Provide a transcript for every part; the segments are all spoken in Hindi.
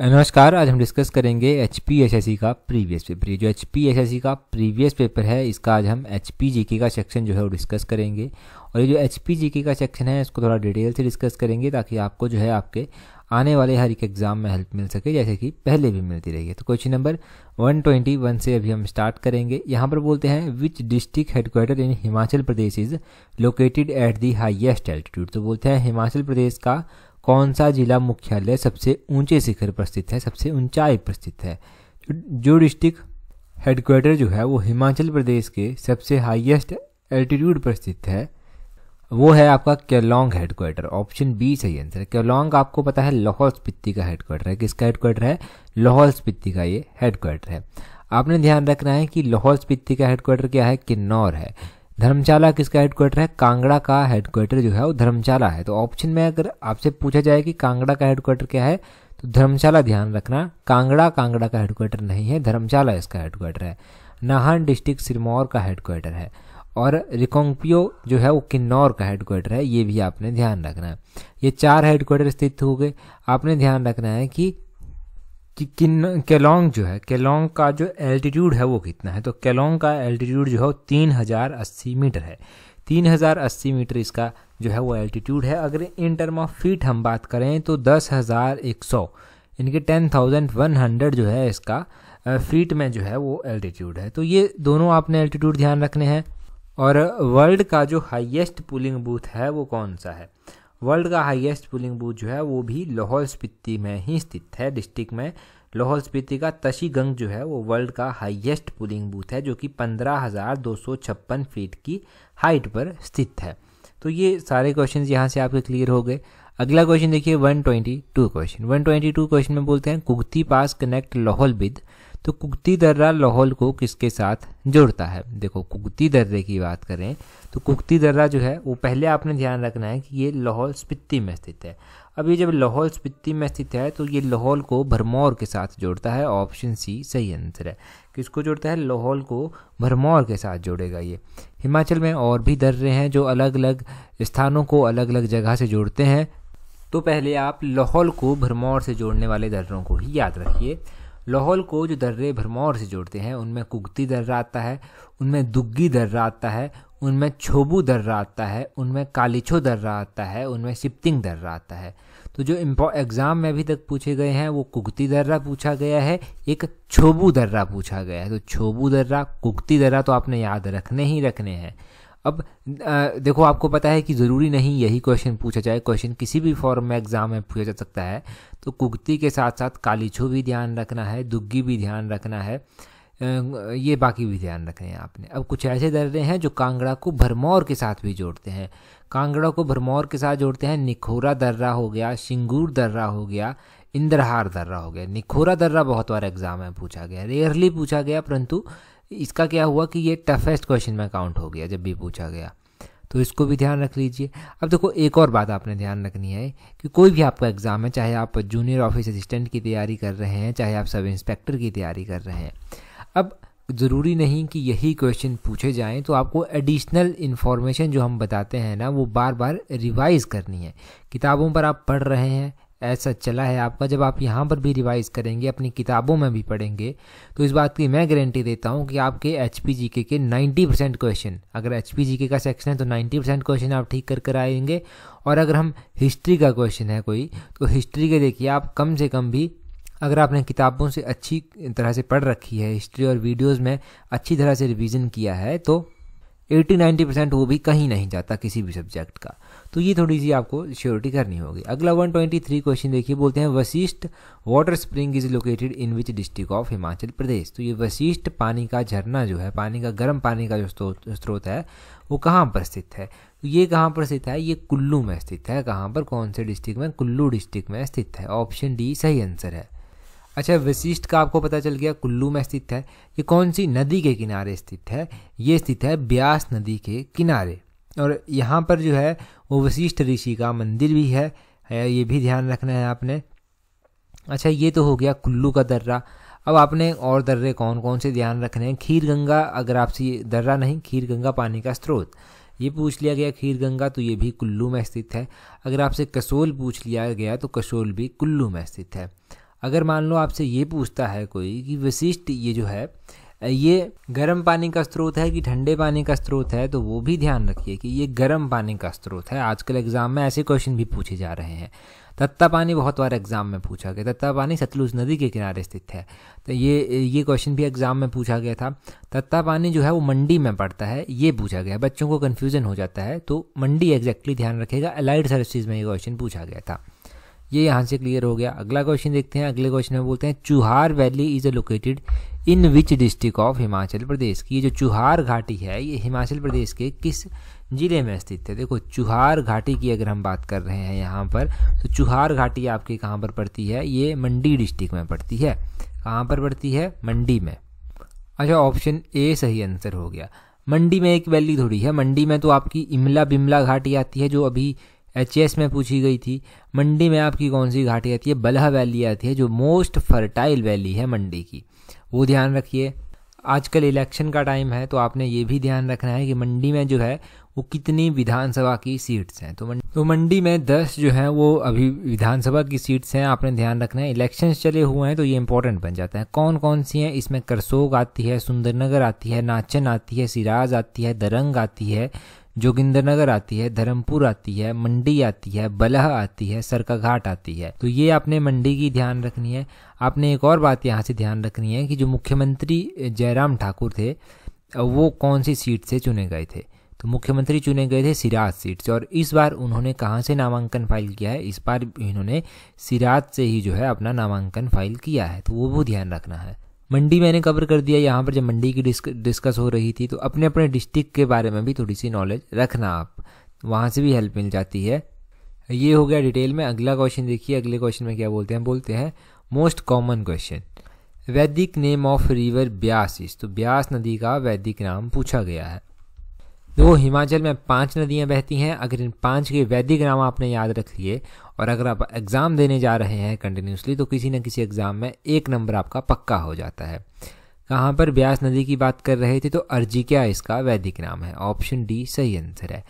नमस्कार आज हम डिस्कस करेंगे एच पी e का प्रीवियस पेपर ये जो एच पी e का प्रीवियस पेपर है इसका आज हम एच पी का सेक्शन जो है वो डिस्कस करेंगे और ये जो एच पी का सेक्शन है इसको थोड़ा डिटेल से डिस्कस करेंगे ताकि आपको जो है आपके आने वाले हर एक एग्ज़ाम में हेल्प मिल सके जैसे कि पहले भी मिलती रही है तो क्वेश्चन नंबर 121 से अभी हम स्टार्ट करेंगे यहाँ पर बोलते हैं which district headquarter in Himachal Pradesh is located at the highest altitude तो बोलते हैं हिमाचल प्रदेश का कौन सा जिला मुख्यालय सबसे ऊंचे शिखर पर स्थित है सबसे ऊंचाई पर स्थित है जो डिस्ट्रिक्ट हेडक्वार्टर जो है वो हिमाचल प्रदेश के सबसे हाईएस्ट एल्टीट्यूड पर स्थित है वो है आपका केलोंग हेडक्वार्टर ऑप्शन बी सही आंसर है केलोंग आपको पता है लाहौल स्पीति का हेडक्वार्टर है किसका हेडक्वार्टर है लाहौल स्पीति का ये हेडक्वार्टर है आपने ध्यान रखना है कि लाहौल स्पीति का हेडक्वार्टर क्या है किन्नौर है धर्मशाला किसका हेडक्वार्टर है कांगड़ा का हेडक्वार्टर जो है वो धर्मशाला है तो ऑप्शन में अगर आपसे पूछा जाए कि कांगड़ा का हेडक्वार्टर क्या है तो धर्मशाला ध्यान रखना कांगड़ा कांगड़ा का हेडक्वार्टर नहीं है धर्मशाला इसका हेडक्वार्टर है नाहन डिस्ट्रिक्ट सिरमौर का हेडक्वार्टर है और रिकोंगपियो जो है वो किन्नौर का हेडक्वार्टर है ये भी आपने ध्यान रखना है ये चार हेडक्वार्टर स्थित हो गए आपने ध्यान रखना है कि कि किन केलोंग जो है केलोंग का जो एल्टीट्यूड है वो कितना है तो केलोंग का एल्टीट्यूड जो है तीन हज़ार अस्सी मीटर है तीन हज़ार अस्सी मीटर इसका जो है वो एल्टीट्यूड है अगर इन टर्म ऑफ फीट हम बात करें तो दस हज़ार एक सौ यानी कि टेन थाउजेंड वन हंड्रेड जो है इसका फीट में जो है वो एल्टीट्यूड है तो ये दोनों आपने एल्टीट्यूड ध्यान रखने हैं और वर्ल्ड का जो हाइएस्ट पुलिंग बूथ है वो कौन सा है वर्ल्ड का हाईएस्ट पुलिंग बूथ जो है वो भी लाहौल स्पीति में ही स्थित है डिस्ट्रिक्ट में लाहौल स्पीति का तशीगंग जो है वो वर्ल्ड का हाईएस्ट पुलिंग बूथ है जो कि पंद्रह हज़ार दो सौ छप्पन फीट की हाइट पर स्थित है तो ये सारे क्वेश्चन यहाँ से आपके क्लियर हो गए अगला क्वेश्चन देखिए 122 क्वेश्चन 122 क्वेश्चन में बोलते हैं Kugti pass connect Lahaul with तो कुगती दर्रा लाहौल को किसके साथ जोड़ता है देखो कुगती दर्रे की बात करें तो कुगती दर्रा जो है वो पहले आपने ध्यान रखना है कि ये लाहौल स्पित्ती में स्थित है अब ये जब लाहौल स्पित्ती में स्थित है तो ये लाहौल को भरमौर के साथ जोड़ता है ऑप्शन सी सही आंसर है किसको जोड़ता है लाहौल को भरमौर के साथ जोड़ेगा ये हिमाचल में और भी दर्रे हैं जो अलग अलग स्थानों को अलग अलग जगह से जोड़ते हैं तो पहले आप लाहौल को भरमौर से जोड़ने वाले दर्रों को ही याद रखिए लाहौल को जो दर्रे भरमौर से जोड़ते हैं उनमें कुगती दर्रा आता है उनमें दुग्गी दर्रा आता है उनमें छोबू दर्रा आता है उनमें कालीछो दर्रा आता है उनमें सिप्तिंग दर्रा आता है तो जो एग्ज़ाम में अभी तक पूछे गए हैं वो कुगती दर्रा पूछा गया है एक छोबू दर्रा पूछा गया है तो छोबू दर्रा कुगती दर्रा तो आपने याद रखने ही रखने हैं अब देखो आपको पता है कि ज़रूरी नहीं यही क्वेश्चन पूछा जाए क्वेश्चन किसी भी फॉर्म में एग्ज़ाम में पूछा जा सकता है तो कुगती के साथ साथ कालीछो भी ध्यान रखना है दुग्गी भी ध्यान रखना है ये बाकी भी ध्यान रखने हैं आपने अब कुछ ऐसे दर्रे हैं जो कांगड़ा को भरमौर के साथ भी जोड़ते हैं कांगड़ा को भरमौर के साथ जोड़ते हैं निखोरा दर्रा हो गया सिंगूर दर्रा हो गया इंद्रहार दर्रा हो गया निखोरा दर्रा बहुत बार एग्जाम में पूछा गया रेयरली पूछा गया परंतु इसका क्या हुआ कि ये टफेस्ट क्वेश्चन में काउंट हो गया जब भी पूछा गया तो इसको भी ध्यान रख लीजिए अब देखो एक और बात आपने ध्यान रखनी है कि कोई भी आपका एग्ज़ाम है चाहे आप जूनियर ऑफिस असिस्टेंट की तैयारी कर रहे हैं चाहे आप सब इंस्पेक्टर की तैयारी कर रहे हैं अब ज़रूरी नहीं कि यही क्वेश्चन पूछे जाएं तो आपको एडिशनल इन्फॉर्मेशन जो हम बताते हैं ना वो बार बार रिवाइज़ करनी है किताबों पर आप पढ़ रहे हैं ऐसा चला है आपका जब आप यहाँ पर भी रिवाइज़ करेंगे अपनी किताबों में भी पढ़ेंगे तो इस बात की मैं गारंटी देता हूँ कि आपके एच पी जी के नाइन्टी परसेंट क्वेश्चन अगर एच पी जी के का सेक्शन है तो नाइन्टी परसेंट क्वेश्चन आप ठीक कर कर आएंगे और अगर हम हिस्ट्री का क्वेश्चन है कोई तो हिस्ट्री के देखिए आप कम से कम भी अगर आपने किताबों से अच्छी तरह से पढ़ रखी है हिस्ट्री और वीडियोज़ में अच्छी तरह से रिविज़न किया है तो एटी नाइन्टी परसेंट वो भी कहीं नहीं जाता किसी भी सब्जेक्ट का तो ये थोड़ी सी आपको श्योरिटी करनी होगी अगला 123 क्वेश्चन देखिए बोलते हैं Vashisht water spring is located in which district of Himachal Pradesh तो ये वशिष्ठ पानी का झरना जो है पानी का गर्म पानी का जो स्रोत है वो कहाँ पर स्थित है तो ये कहाँ पर स्थित है ये कुल्लू में स्थित है कहाँ पर कौन से डिस्ट्रिक्ट में कुल्लू डिस्ट्रिक्ट में स्थित है ऑप्शन डी सही आंसर है अच्छा वशिष्ठ का आपको पता चल गया कुल्लू में स्थित है ये कौन सी नदी के किनारे स्थित है ये स्थित है ब्यास नदी के किनारे और यहाँ पर जो है वो वशिष्ठ ऋषि का मंदिर भी है ये भी ध्यान रखना है आपने अच्छा ये तो हो गया कुल्लू का दर्रा अब आपने और दर्रे कौन कौन से ध्यान रखने हैं खीर गंगा अगर आपसे दर्रा नहीं खीर गंगा पानी का स्रोत ये पूछ लिया गया खीर गंगा तो ये भी कुल्लू में स्थित है अगर आपसे कसोल पूछ लिया गया तो कसोल भी कुल्लू में स्थित है अगर मान लो आपसे ये पूछता है कोई कि वशिष्ठ ये जो है ये गर्म पानी का स्रोत है कि ठंडे पानी का स्रोत है तो वो भी ध्यान रखिए कि ये गर्म पानी का स्रोत है आजकल एग्जाम में ऐसे क्वेश्चन भी पूछे जा रहे हैं तत्ता पानी बहुत बार एग्जाम में पूछा गया तत्ता पानी सतलुज नदी के किनारे स्थित है तो ये ये क्वेश्चन भी एग्जाम में पूछा गया था तत्ता पानी जो है वो मंडी में पड़ता है ये पूछा गया बच्चों को कन्फ्यूजन हो जाता है तो मंडी एग्जैक्टली ध्यान रखेगा अलाइड सर्विसेज में ये क्वेश्चन पूछा गया था ये यहाँ से क्लियर हो गया अगला क्वेश्चन देखते हैं अगले क्वेश्चन में बोलते हैं Chuhar valley is located in which district of Himachal Pradesh की ये जो चुहार घाटी है ये हिमाचल प्रदेश के किस ज़िले में स्थित है देखो चुहार घाटी की अगर हम बात कर रहे हैं यहाँ पर तो चुहार घाटी आपके कहाँ पर पड़ती है ये मंडी डिस्ट्रिक्ट में पड़ती है कहाँ पर पड़ती है मंडी में अच्छा ऑप्शन ए सही आंसर हो गया मंडी में एक वैली थोड़ी है मंडी में तो आपकी इमला बिमला घाटी आती है जो अभी एच में पूछी गई थी मंडी में आपकी कौन सी घाटी आती है बलह वैली आती है जो मोस्ट फर्टाइल वैली है मंडी की वो ध्यान रखिए आजकल इलेक्शन का टाइम है तो आपने ये भी ध्यान रखना है कि मंडी में जो है वो कितनी विधानसभा की सीट्स हैं तो मंडी तो मंडी में दस जो हैं वो अभी विधानसभा की सीट्स हैं आपने ध्यान रखना है इलेक्शन चले हुए हैं तो ये इंपॉर्टेंट बन जाता है कौन कौन सी हैं इसमें करसोग आती है सुंदरनगर आती है नाचन आती है सिराज आती है दरंग आती है जोगिंदरनगर आती है धर्मपुर आती है मंडी आती है बलह आती है सरकाघाट आती है तो ये आपने मंडी की ध्यान रखनी है आपने एक और बात यहाँ से ध्यान रखनी है कि जो मुख्यमंत्री जयराम ठाकुर थे वो कौन सी सीट से चुने गए थे तो मुख्यमंत्री चुने गए थे सिराज सीट से और इस बार उन्होंने कहाँ से नामांकन फाइल किया है इस बार इन्होंने सिराज से ही जो है अपना नामांकन फाइल किया है तो वो भी ध्यान रखना है मंडी मैंने कवर कर दिया यहाँ पर जब मंडी की डिस्क, डिस्कस हो रही थी तो अपने अपने डिस्ट्रिक्ट के बारे में भी थोड़ी सी नॉलेज रखना आप वहाँ से भी हेल्प मिल जाती है ये हो गया डिटेल में अगला क्वेश्चन देखिए अगले क्वेश्चन में क्या बोलते हैं बोलते हैं most common question vedic name of river Beas is तो ब्यास नदी का वैदिक नाम पूछा गया है वो हिमाचल में पांच नदियां बहती हैं अगर इन पांच के वैदिक नाम आपने याद रख लिए और अगर आप एग्ज़ाम देने जा रहे हैं कंटिन्यूसली तो किसी न किसी एग्ज़ाम में एक नंबर आपका पक्का हो जाता है कहाँ पर ब्यास नदी की बात कर रहे थे तो अर्जिक्या इसका वैदिक नाम है ऑप्शन डी सही आंसर है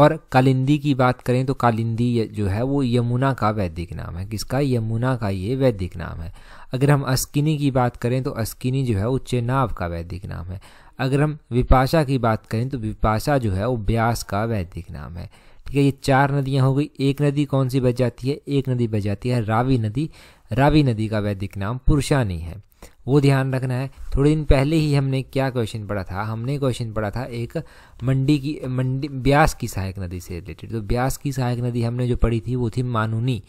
और कालिंदी की बात करें तो कालिंदी जो है वो यमुना का वैदिक नाम है किसका यमुना का ये वैदिक नाम है अगर हम अस्किनी की बात करें तो अस्किनी जो है वो चेनाव का वैदिक नाम है अगर हम विपाशा की बात करें तो विपाशा जो है वो ब्यास का वैदिक नाम है ठीक है ये चार नदियाँ हो गई एक नदी कौन सी बच जाती है एक नदी बच जाती है रावी नदी रावी नदी का वैदिक नाम पुरुषानी है वो ध्यान रखना है थोड़े दिन पहले ही हमने क्या क्वेश्चन पढ़ा था हमने क्वेश्चन पढ़ा था एक मंडी की मंडी ब्यास की सहायक नदी से रिलेटेड तो ब्यास की सहायक नदी हमने जो पढ़ी थी वो थी मानूनी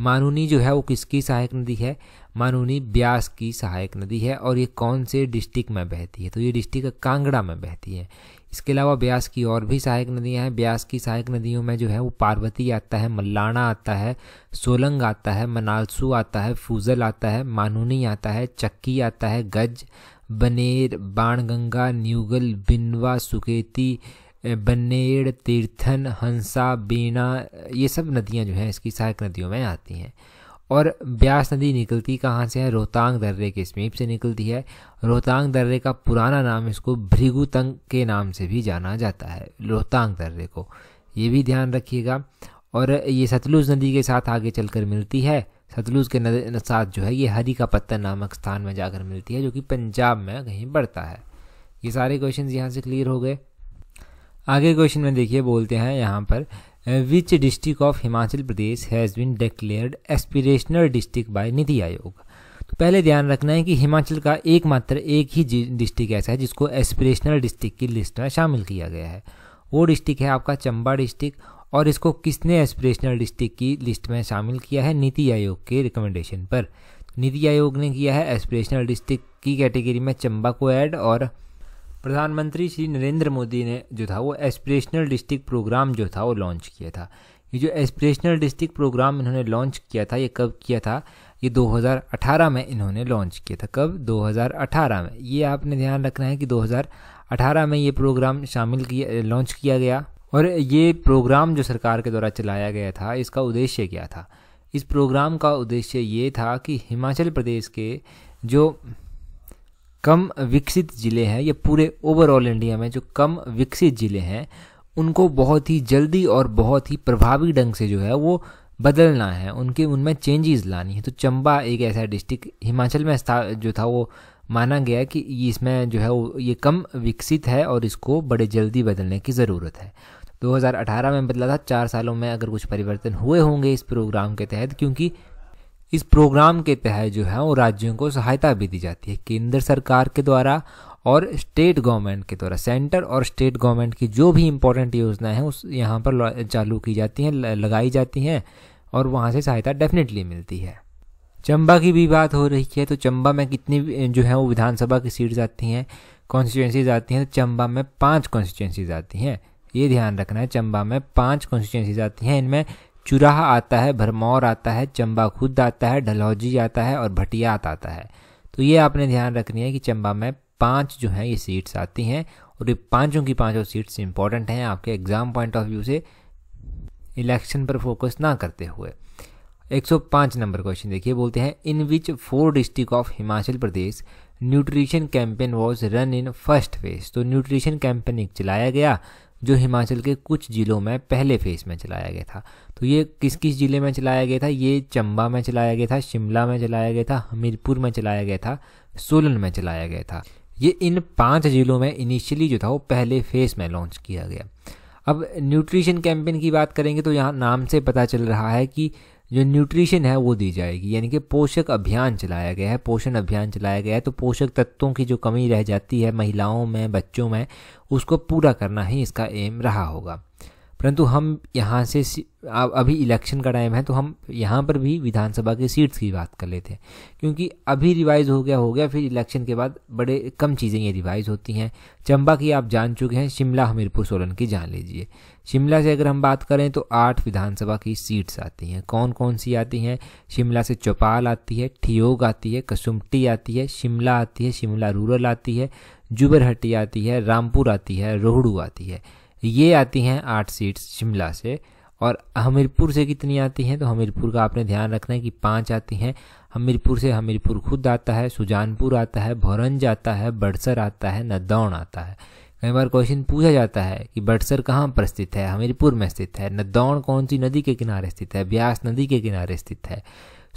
मानूनी जो है वो किसकी सहायक नदी है मानूनी ब्यास की सहायक नदी है और ये कौन से डिस्ट्रिक्ट में बहती है तो ये डिस्ट्रिक्ट कांगड़ा में बहती है इसके अलावा ब्यास की और भी सहायक नदियां हैं ब्यास की सहायक नदियों में जो है वो पार्वती आता है मल्लाना आता है सोलंग आता है मनालसू आता है फूजल आता है मानूनी आता है चक्की आता है गज बनेर बाणगंगा न्यूगल बिनवा सुकेती बन्नेड़ तीर्थन हंसा बीना ये सब नदियाँ जो हैं इसकी सहायक नदियों में आती हैं और ब्यास नदी निकलती कहाँ से है रोहतांग दर्रे के समीप से निकलती है रोहतांग दर्रे का पुराना नाम इसको भृगुतंग के नाम से भी जाना जाता है रोहतांग दर्रे को ये भी ध्यान रखिएगा और ये सतलुज नदी के साथ आगे चलकर मिलती है सतलुज के साथ जो है ये हरी का पत्थर नामक स्थान में जाकर मिलती है जो कि पंजाब में कहीं बढ़ता है ये सारे क्वेश्चन यहाँ से क्लियर हो गए आगे क्वेश्चन में देखिए बोलते हैं यहाँ पर which district of Himachal Pradesh has been declared aspirational district by NITI Aayog तो पहले ध्यान रखना है कि हिमाचल का एकमात्र एक ही डिस्ट्रिक्ट ऐसा है जिसको एस्पिरेशनल डिस्ट्रिक्ट की लिस्ट में शामिल किया गया है वो डिस्ट्रिक्ट है आपका चंबा डिस्ट्रिक्ट और इसको किसने एस्पिरेशनल डिस्ट्रिक्ट की लिस्ट में शामिल किया है नीति आयोग के रिकमेंडेशन पर नीति आयोग ने किया है एस्पिरेशनल डिस्ट्रिक्ट की कैटेगरी में चंबा को ऐड और प्रधानमंत्री श्री नरेंद्र मोदी ने जो था वो एस्परेशनल डिस्ट्रिक्ट प्रोग्राम जो था वो लॉन्च किया था ये जो एस्परेशनल डिस्ट्रिक्ट प्रोग्राम इन्होंने लॉन्च किया था ये कब किया था ये 2018 में इन्होंने लॉन्च किया था कब 2018 में ये आपने ध्यान रखना है कि 2018 में ये प्रोग्राम शामिल किया लॉन्च किया गया और ये प्रोग्राम जो सरकार के द्वारा चलाया गया था इसका उद्देश्य क्या था इस प्रोग्राम का उद्देश्य ये था कि हिमाचल प्रदेश के जो कम विकसित ज़िले हैं या पूरे ओवरऑल इंडिया में जो कम विकसित ज़िले हैं उनको बहुत ही जल्दी और बहुत ही प्रभावी ढंग से जो है वो बदलना है उनके उनमें चेंजेस लानी है तो चंबा एक ऐसा डिस्ट्रिक्ट हिमाचल में जो था वो माना गया कि इसमें जो है वो ये कम विकसित है और इसको बड़े जल्दी बदलने की ज़रूरत है 2018 में बदला था चार सालों में अगर कुछ परिवर्तन हुए होंगे इस प्रोग्राम के तहत क्योंकि इस प्रोग्राम के तहत जो है वो राज्यों को सहायता भी दी जाती है केंद्र सरकार के द्वारा और स्टेट गवर्नमेंट के द्वारा सेंटर और स्टेट गवर्नमेंट की जो भी इम्पोर्टेंट योजनाएं हैं उस यहाँ पर चालू की जाती हैं लगाई जाती हैं और वहाँ से सहायता डेफिनेटली मिलती है चंबा की भी बात हो रही है तो चंबा में कितनी जो है वो विधानसभा की सीट्स आती हैं कॉन्स्टिट्युएंसीज आती हैं तो चंबा में पाँच कॉन्स्टिट्यूंसीज आती हैं ये ध्यान रखना है चंबा में पाँच कॉन्स्टिट्युएंसीज आती हैं इनमें चुराहा आता है भरमौर आता है चंबा खुद आता है डलहौजी आता है और भटियात आता है तो ये आपने ध्यान रखनी है कि चंबा में पांच जो हैं ये सीट्स आती हैं और ये पांचों की पांचों सीट्स इंपॉर्टेंट हैं आपके एग्ज़ाम पॉइंट ऑफ व्यू से इलेक्शन पर फोकस ना करते हुए 105 नंबर क्वेश्चन देखिए बोलते हैं in which four district of Himachal Pradesh nutrition campaign was run in first phase तो न्यूट्रिशन कैंपेन एक चलाया गया जो हिमाचल के कुछ ज़िलों में पहले फेज़ में चलाया गया था तो ये किस किस ज़िले में चलाया गया था ये चंबा में चलाया गया था शिमला में चलाया गया था हमीरपुर में चलाया गया था सोलन में चलाया गया था ये इन पांच ज़िलों में इनिशियली जो था वो पहले फेज़ में लॉन्च किया गया अब न्यूट्रिशन कैंपेन की बात करेंगे तो यहाँ नाम से पता चल रहा है कि जो न्यूट्रिशन है वो दी जाएगी यानी कि पोषक अभियान चलाया गया है पोषण अभियान चलाया गया है तो पोषक तत्वों की जो कमी रह जाती है महिलाओं में बच्चों में उसको पूरा करना ही इसका एम रहा होगा परंतु हम यहाँ से अभी इलेक्शन का टाइम है तो हम यहाँ पर भी विधानसभा के सीट्स की बात कर लेते हैं क्योंकि अभी रिवाइज़ हो गया हो गया फिर इलेक्शन के बाद बड़े कम चीज़ें ये रिवाइज़ होती हैं चंबा की आप जान चुके हैं शिमला हमीरपुर सोलन की जान लीजिए शिमला से अगर हम बात करें तो आठ विधानसभा की सीट्स आती हैं कौन कौन सी आती हैं शिमला से चौपाल आती है ठियोग आती है कसुमटी आती है शिमला आती है शिमला रूरल आती है जुबरहट्टी आती है रामपुर आती है रोहड़ू आती है ये आती हैं आठ सीट्स शिमला से और हमीरपुर से कितनी आती हैं तो हमीरपुर का आपने ध्यान रखना है कि पाँच आती हैं हमीरपुर से हमीरपुर खुद आता है सुजानपुर आता है भोरंज आता है बड़सर आता है नदौन आता है कई बार क्वेश्चन पूछा जाता है कि बड़सर कहाँ पर स्थित है हमीरपुर में स्थित है नदौन कौन सी नदी के किनारे स्थित है ब्यास नदी के किनारे स्थित है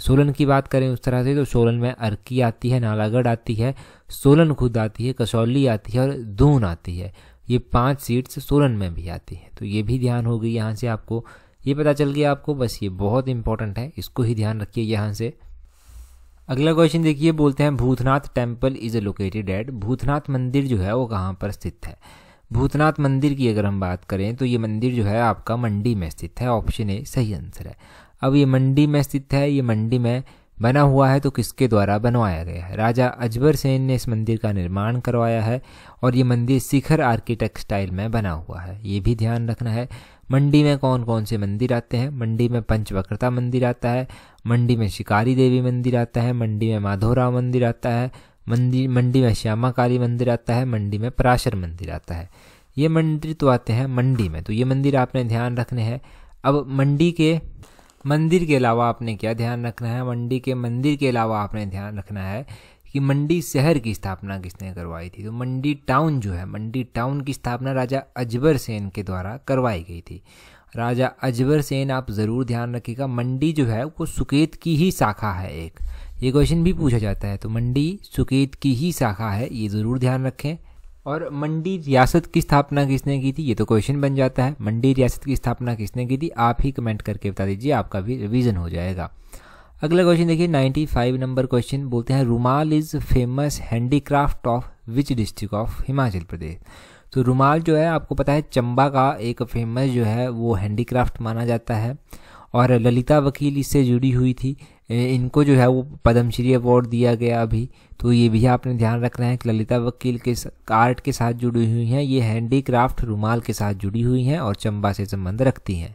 सोलन की बात करें उस तरह से तो सोलन में अर्की आती है नालागढ़ आती है सोलन खुद आती है कसौली आती है और दून आती है ये पांच सीट्स सोलन में भी आती है तो ये भी ध्यान हो गई यहाँ से आपको ये पता चल गया आपको बस ये बहुत इंपॉर्टेंट है इसको ही ध्यान रखिए यहाँ से अगला क्वेश्चन देखिए बोलते हैं Bhootnath temple is located at Bhootnath मंदिर जो है वो कहाँ पर स्थित है भूतनाथ मंदिर की अगर हम बात करें तो ये मंदिर जो है आपका मंडी में स्थित है ऑप्शन ए सही आंसर है अब ये मंडी में स्थित है ये मंडी में बना हुआ है तो किसके द्वारा बनवाया गया है राजा अजबर सेन ने इस मंदिर का निर्माण करवाया है और ये मंदिर शिखर आर्किटेक्ट स्टाइल में बना हुआ है ये भी ध्यान रखना है मंडी में कौन कौन से मंदिर आते हैं मंडी में पंचवक्रता मंदिर आता है मंडी में शिकारी देवी मंदिर आता है मंडी में माधोराव मंदिर आता है मंदिर मंडी में श्यामा काली मंदिर आता है मंडी में पराशर मंदिर आता है ये मंदिर तो आते हैं मंडी में तो ये मंदिर आपने ध्यान रखने हैं अब मंडी के मंदिर के अलावा आपने क्या ध्यान रखना है मंडी के मंदिर के अलावा आपने ध्यान रखना है कि मंडी शहर की स्थापना किसने करवाई थी तो मंडी टाउन जो है मंडी टाउन की स्थापना राजा अजबर सेन के द्वारा करवाई गई थी राजा अजबर सेन आप ज़रूर ध्यान रखिएगा मंडी जो है वो सुकेत की ही शाखा है एक ये क्वेश्चन भी पूछा जाता है तो मंडी सुकेत की ही शाखा है ये ज़रूर ध्यान रखें और मंडी रियासत की स्थापना किसने की थी ये तो क्वेश्चन बन जाता है मंडी रियासत की स्थापना किसने की थी आप ही कमेंट करके बता दीजिए आपका भी रिवीजन हो जाएगा अगला क्वेश्चन देखिए 95 नंबर क्वेश्चन बोलते हैं rumal is famous handicraft of which district of Himachal Pradesh तो रुमाल जो है आपको पता है चंबा का एक फेमस जो है वो हैंडीक्राफ्ट माना जाता है और ललिता वकील इससे जुड़ी हुई थी इनको जो है वो पद्मश्री अवार्ड दिया गया अभी तो ये भी आपने ध्यान रखना है कि ललिता वकील के आर्ट के साथ जुड़ी हुई हैं ये हैंडीक्राफ्ट रुमाल के साथ जुड़ी हुई हैं और चंबा से संबंध रखती हैं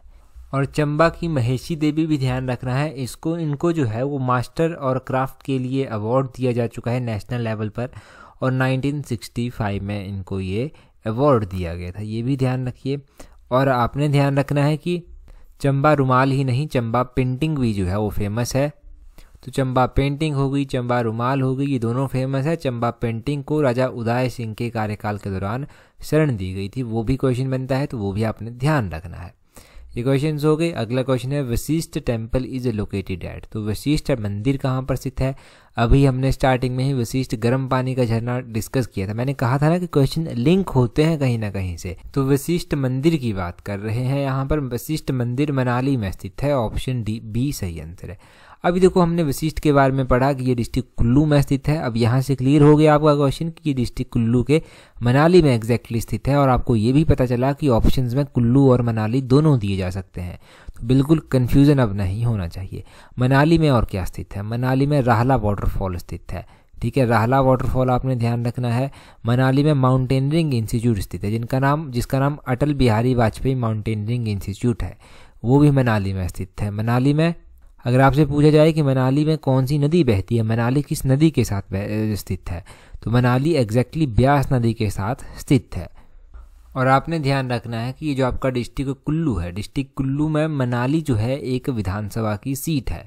और चंबा की महेशी देवी भी ध्यान रखना है इसको इनको जो है वो मास्टर और क्राफ्ट के लिए अवार्ड दिया जा चुका है नेशनल लेवल पर और 1965 में इनको ये अवार्ड दिया गया था ये भी ध्यान रखिए और आपने ध्यान रखना है कि चंबा रुमाल ही नहीं चंबा पेंटिंग भी जो है वो फेमस है तो चंबा पेंटिंग हो गई चंबा रुमाल हो गई ये दोनों फेमस है चंबा पेंटिंग को राजा उदय सिंह के कार्यकाल के दौरान शरण दी गई थी वो भी क्वेश्चन बनता है तो वो भी आपने ध्यान रखना है ये क्वेश्चन हो गए अगला क्वेश्चन है Vashisht temple is located at तो वशिष्ठ मंदिर कहाँ पर स्थित है अभी हमने स्टार्टिंग में ही विशिष्ट गर्म पानी का झरना डिस्कस किया था मैंने कहा था ना कि क्वेश्चन लिंक होते हैं कहीं ना कहीं से तो विशिष्ट मंदिर की बात कर रहे हैं यहाँ पर विशिष्ट मंदिर मनाली में स्थित है ऑप्शन डी बी सही आंसर है अभी देखो हमने विशिष्ट के बारे में पढ़ा कि ये डिस्ट्रिक्ट कुल्लू में स्थित है अब यहाँ से क्लियर हो गया आपका क्वेश्चन कि ये डिस्ट्रिक्ट कुल्लू के मनाली में एग्जैक्टली स्थित है और आपको ये भी पता चला कि ऑप्शंस में कुल्लू और मनाली दोनों दिए जा सकते हैं तो बिल्कुल कन्फ्यूजन अब नहीं होना चाहिए मनाली में और क्या स्थित है मनाली में राहला वाटर वाटरफॉल स्थित है ठीक है राहला वाटरफॉल आपने ध्यान रखना है मनाली में माउंटेनरिंग इंस्टीट्यूट स्थित है जिनका नाम जिसका नाम अटल बिहारी वाजपेयी माउंटेनरिंग इंस्टीट्यूट है वो भी मनाली में स्थित है मनाली में अगर आपसे पूछा जाए कि मनाली में कौन सी नदी बहती है मनाली किस नदी के साथ स्थित है तो मनाली एग्जैक्टली ब्यास नदी के साथ स्थित है और आपने ध्यान रखना है कि ये जो आपका डिस्ट्रिक्ट कुल्लू है डिस्ट्रिक्ट कुल्लू में मनाली जो है एक विधानसभा की सीट है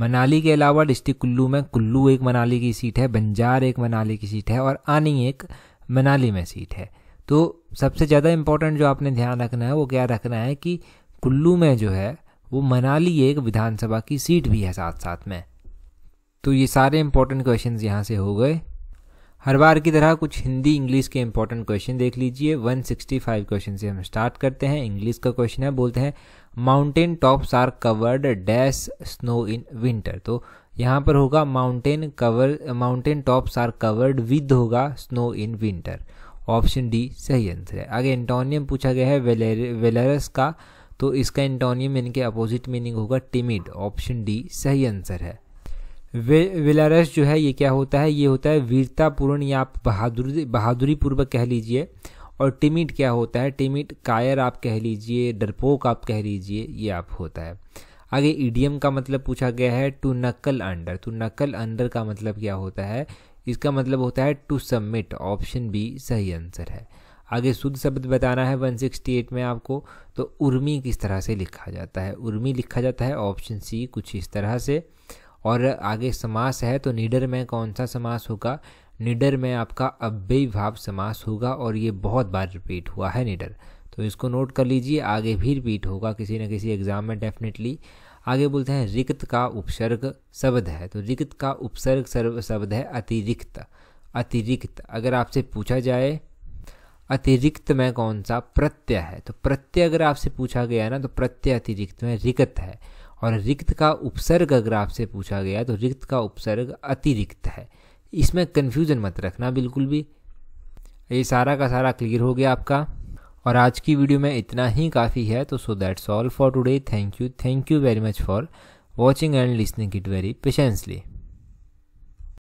मनाली के अलावा डिस्ट्रिक्ट कुल्लू में कुल्लू एक मनाली की सीट है बंजार एक मनाली की सीट है और आनी एक मनाली में सीट है तो सबसे ज़्यादा इम्पोर्टेंट जो आपने ध्यान रखना है वो क्या रखना है कि कुल्लू में जो है वो मनाली एक विधानसभा की सीट भी है साथ साथ में तो ये सारे इम्पोर्टेंट क्वेश्चन यहाँ से हो गए हर बार की तरह कुछ हिंदी इंग्लिश के इंपॉर्टेंट क्वेश्चन देख लीजिए 165 क्वेश्चन से हम स्टार्ट करते हैं इंग्लिश का क्वेश्चन है बोलते हैं mountain tops are covered dash snow in winter तो यहाँ पर होगा mountain cover mountain tops are covered with होगा snow in winter option D सही आंसर है आगे एंटोनियम पूछा गया है वेलरस का तो इसका एंटोनियम इनके अपोजिट मीनिंग होगा टिमिड ऑप्शन डी सही आंसर है वे विलारस जो है ये क्या होता है ये होता है वीरतापूर्ण या आप बहादुरी बहादुरी पूर्वक कह लीजिए और टिमिट क्या होता है टिमिट कायर आप कह लीजिए डरपोक आप कह लीजिए ये आप होता है आगे ईडीएम का मतलब पूछा गया है टू नकल अंडर तो नकल अंडर का मतलब क्या होता है इसका मतलब होता है टू सबमिट ऑप्शन बी सही आंसर है आगे शुद्ध शब्द बताना है 168 में आपको तो उर्मी किस तरह से लिखा जाता है उर्मी लिखा जाता है ऑप्शन सी कुछ इस तरह से और आगे समास है तो निडर में कौन सा समास होगा निडर में आपका अव्यय भाव समास होगा और ये बहुत बार रिपीट हुआ है निडर तो इसको नोट कर लीजिए आगे भी रिपीट होगा किसी न किसी एग्जाम में डेफिनेटली आगे बोलते हैं रिक्त का उपसर्ग शब्द है तो रिक्त का उपसर्ग सर्व शब्द है अतिरिक्त अतिरिक्त अगर आपसे पूछा जाए अतिरिक्त में कौन सा प्रत्यय है तो प्रत्यय अगर आपसे पूछा गया ना तो प्रत्यय अतिरिक्त में रिक्त है और रिक्त का उपसर्ग अगर आपसे पूछा गया तो रिक्त का उपसर्ग अतिरिक्त है इसमें कन्फ्यूज़न मत रखना बिल्कुल भी ये सारा का सारा क्लियर हो गया आपका और आज की वीडियो में इतना ही काफ़ी है तो so that's all for today thank you thank you very much for watching and listening it very patiently